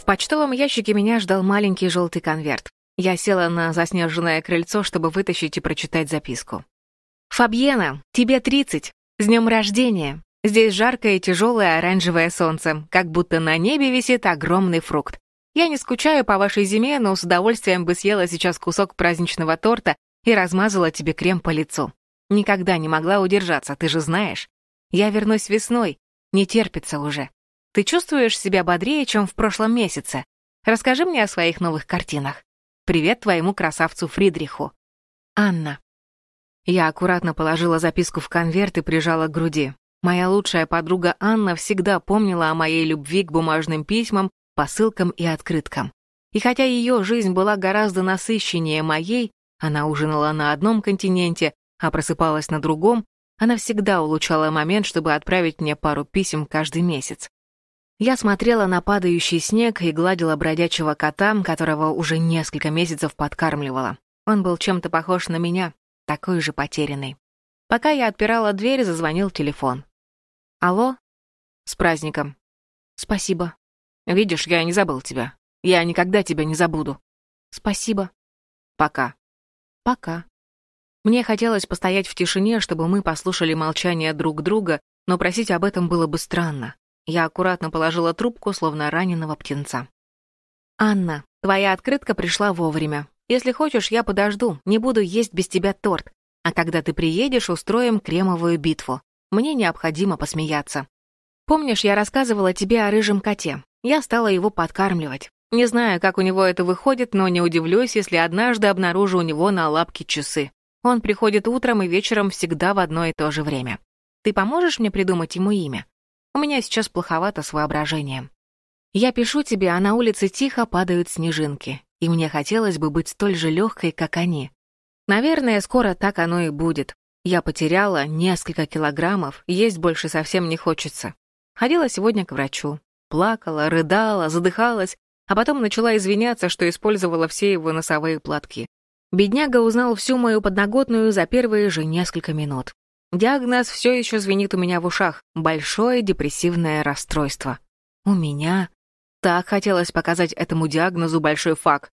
В почтовом ящике меня ждал маленький желтый конверт. Я села на заснеженное крыльцо, чтобы вытащить и прочитать записку. «Фабьена, тебе 30. С днем рождения. Здесь жаркое и тяжелое оранжевое солнце, как будто на небе висит огромный фрукт. Я не скучаю по вашей зиме, но с удовольствием бы съела сейчас кусок праздничного торта и размазала тебе крем по лицу. Никогда не могла удержаться, ты же знаешь. Я вернусь весной, не терпится уже. Ты чувствуешь себя бодрее, чем в прошлом месяце? Расскажи мне о своих новых картинах. Привет твоему красавцу Фридриху. Анна. Я аккуратно положила записку в конверт и прижала к груди. Моя лучшая подруга Анна всегда помнила о моей любви к бумажным письмам, посылкам и открыткам. И хотя ее жизнь была гораздо насыщеннее моей, она ужинала на одном континенте, а просыпалась на другом, она всегда улучшала момент, чтобы отправить мне пару писем каждый месяц. Я смотрела на падающий снег и гладила бродячего кота, которого уже несколько месяцев подкармливала. Он был чем-то похож на меня, такой же потерянный. Пока я отпирала дверь, зазвонил телефон. «Алло?» «С праздником». «Спасибо». «Видишь, я не забыл тебя. Я никогда тебя не забуду». «Спасибо». «Пока». «Пока». Мне хотелось постоять в тишине, чтобы мы послушали молчание друг друга, но просить об этом было бы странно. Я аккуратно положила трубку, словно раненого птенца. «Анна, твоя открытка пришла вовремя. Если хочешь, я подожду, не буду есть без тебя торт. А когда ты приедешь, устроим кремовую битву. Мне необходимо посмеяться. Помнишь, я рассказывала тебе о рыжем коте? Я стала его подкармливать. Не знаю, как у него это выходит, но не удивлюсь, если однажды обнаружу у него на лапке часы. Он приходит утром и вечером всегда в одно и то же время. Ты поможешь мне придумать ему имя? У меня сейчас плоховато с воображением. Я пишу тебе, а на улице тихо падают снежинки, и мне хотелось бы быть столь же легкой, как они. Наверное, скоро так оно и будет. Я потеряла несколько килограммов, есть больше совсем не хочется. Ходила сегодня к врачу. Плакала, рыдала, задыхалась, а потом начала извиняться, что использовала все его носовые платки. Бедняга узнал всю мою подноготную за первые же несколько минут. Диагноз все еще звенит у меня в ушах. Большое депрессивное расстройство. У меня так хотелось показать этому диагнозу большой факт.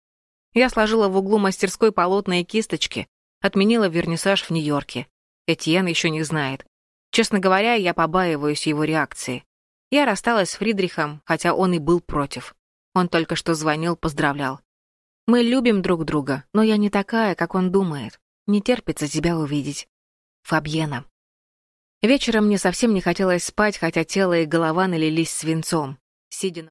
Я сложила в углу мастерской полотные кисточки, отменила вернисаж в Нью-Йорке. Этьен еще не знает. Честно говоря, я побаиваюсь его реакции. Я рассталась с Фридрихом, хотя он и был против. Он только что звонил, поздравлял. «Мы любим друг друга, но я не такая, как он думает. Не терпится тебя увидеть. Фабьена. Вечером мне совсем не хотелось спать, хотя тело и голова налились свинцом. Сидя